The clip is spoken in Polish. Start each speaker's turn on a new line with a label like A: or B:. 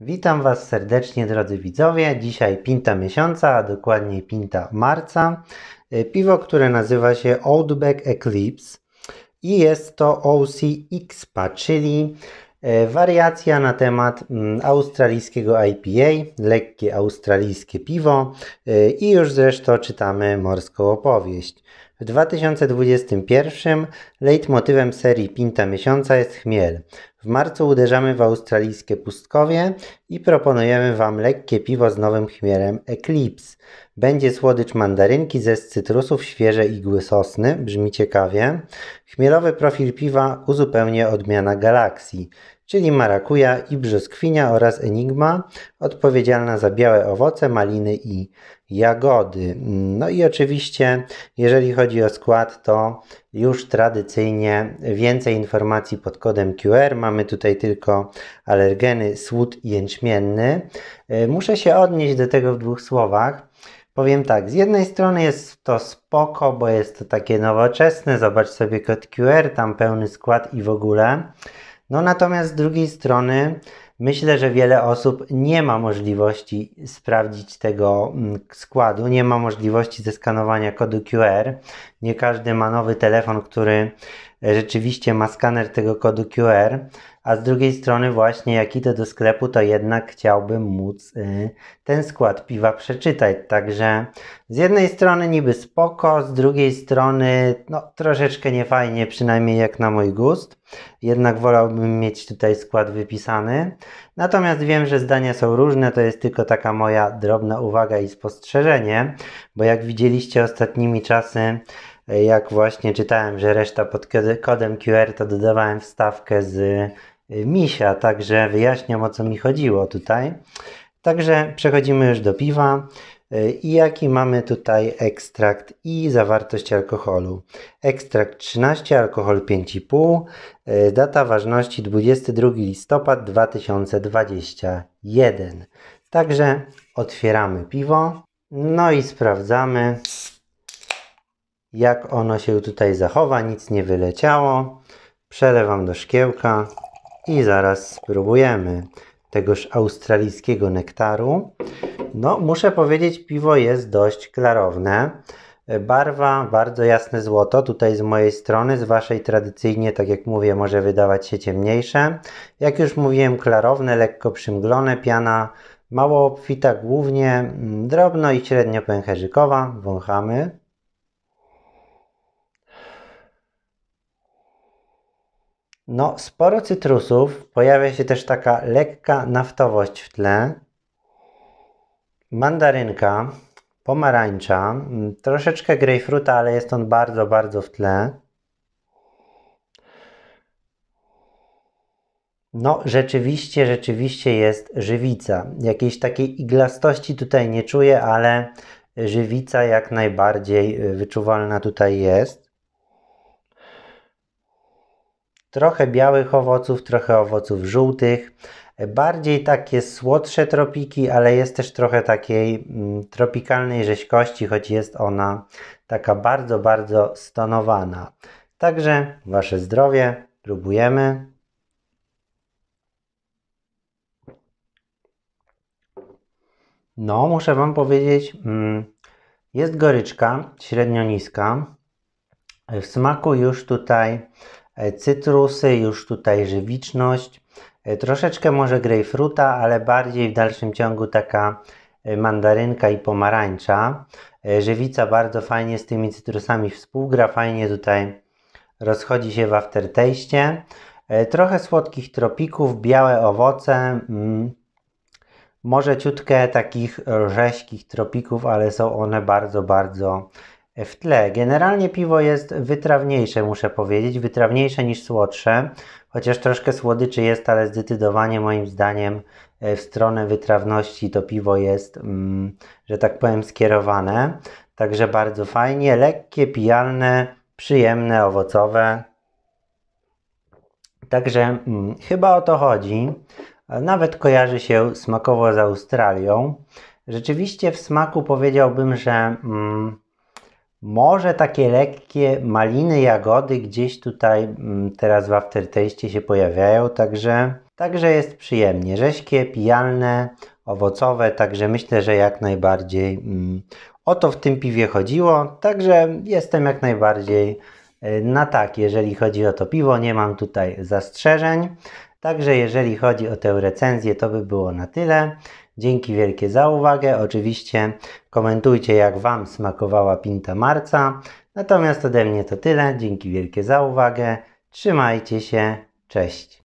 A: Witam Was serdecznie, drodzy widzowie. Dzisiaj pinta miesiąca, a dokładniej pinta marca. Y, piwo, które nazywa się Outback Eclipse i jest to OC XPA, czyli y, wariacja na temat mm, australijskiego IPA, lekkie australijskie piwo y, i już zresztą czytamy morską opowieść. W 2021 leitmotywem serii Pinta Miesiąca jest chmiel. W marcu uderzamy w australijskie pustkowie i proponujemy Wam lekkie piwo z nowym chmielem Eclipse. Będzie słodycz mandarynki ze z cytrusów świeże igły sosny, brzmi ciekawie. Chmielowy profil piwa uzupełnia odmiana Galakcji czyli marakuja i brzoskwinia oraz enigma, odpowiedzialna za białe owoce, maliny i jagody. No i oczywiście, jeżeli chodzi o skład, to już tradycyjnie więcej informacji pod kodem QR. Mamy tutaj tylko alergeny słód jęczmienny. E, muszę się odnieść do tego w dwóch słowach. Powiem tak, z jednej strony jest to spoko, bo jest to takie nowoczesne, zobacz sobie kod QR, tam pełny skład i w ogóle. No natomiast z drugiej strony myślę, że wiele osób nie ma możliwości sprawdzić tego mm, składu, nie ma możliwości zeskanowania kodu QR. Nie każdy ma nowy telefon, który rzeczywiście ma skaner tego kodu QR a z drugiej strony właśnie jak idę do sklepu, to jednak chciałbym móc y, ten skład piwa przeczytać. Także z jednej strony niby spoko, z drugiej strony no, troszeczkę niefajnie, przynajmniej jak na mój gust. Jednak wolałbym mieć tutaj skład wypisany. Natomiast wiem, że zdania są różne, to jest tylko taka moja drobna uwaga i spostrzeżenie, bo jak widzieliście ostatnimi czasy, y, jak właśnie czytałem, że reszta pod kodem QR to dodawałem wstawkę z Y, misia, także wyjaśniam o co mi chodziło tutaj. Także przechodzimy już do piwa. Y, I jaki mamy tutaj ekstrakt i zawartość alkoholu? Ekstrakt 13, alkohol 5,5, y, data ważności 22 listopad 2021. Także otwieramy piwo, no i sprawdzamy jak ono się tutaj zachowa, nic nie wyleciało. Przelewam do szkiełka i zaraz spróbujemy tegoż australijskiego nektaru. No, muszę powiedzieć, piwo jest dość klarowne. Barwa bardzo jasne złoto, tutaj z mojej strony, z waszej tradycyjnie, tak jak mówię, może wydawać się ciemniejsze. Jak już mówiłem, klarowne, lekko przymglone, piana mało obfita, głównie mm, drobno i średnio pęcherzykowa. Wąchamy. No, sporo cytrusów, pojawia się też taka lekka naftowość w tle. Mandarynka, pomarańcza, mm, troszeczkę grejpfruta, ale jest on bardzo, bardzo w tle. No, rzeczywiście, rzeczywiście jest żywica. Jakiejś takiej iglastości tutaj nie czuję, ale żywica jak najbardziej y, wyczuwalna tutaj jest. trochę białych owoców, trochę owoców żółtych. Bardziej takie słodsze tropiki, ale jest też trochę takiej mm, tropikalnej rzeźkości, choć jest ona taka bardzo, bardzo stonowana. Także Wasze zdrowie, próbujemy. No, muszę Wam powiedzieć, mm, jest goryczka średnio niska. W smaku już tutaj E, cytrusy, już tutaj żywiczność, e, troszeczkę może grejpfruta, ale bardziej w dalszym ciągu taka e, mandarynka i pomarańcza. Żywica bardzo fajnie z tymi cytrusami współgra, fajnie tutaj rozchodzi się w aftertaście. Trochę słodkich tropików, białe owoce, mm, może ciutkę takich rzeźkich tropików, ale są one bardzo, bardzo w tle. Generalnie piwo jest wytrawniejsze, muszę powiedzieć, wytrawniejsze niż słodsze, chociaż troszkę słodyczy jest, ale zdecydowanie moim zdaniem e, w stronę wytrawności to piwo jest, mm, że tak powiem, skierowane. Także bardzo fajnie, lekkie, pijalne, przyjemne, owocowe. Także mm, chyba o to chodzi. Nawet kojarzy się smakowo z Australią. Rzeczywiście w smaku powiedziałbym, że mm, może takie lekkie maliny, jagody gdzieś tutaj mm, teraz w aftertaste się pojawiają, także, także jest przyjemnie. Rześkie, pijalne, owocowe, także myślę, że jak najbardziej mm, o to w tym piwie chodziło, także jestem jak najbardziej y, na tak, jeżeli chodzi o to piwo, nie mam tutaj zastrzeżeń. Także jeżeli chodzi o tę recenzję, to by było na tyle. Dzięki wielkie za uwagę. Oczywiście komentujcie, jak Wam smakowała pinta marca. Natomiast ode mnie to tyle. Dzięki wielkie za uwagę. Trzymajcie się. Cześć.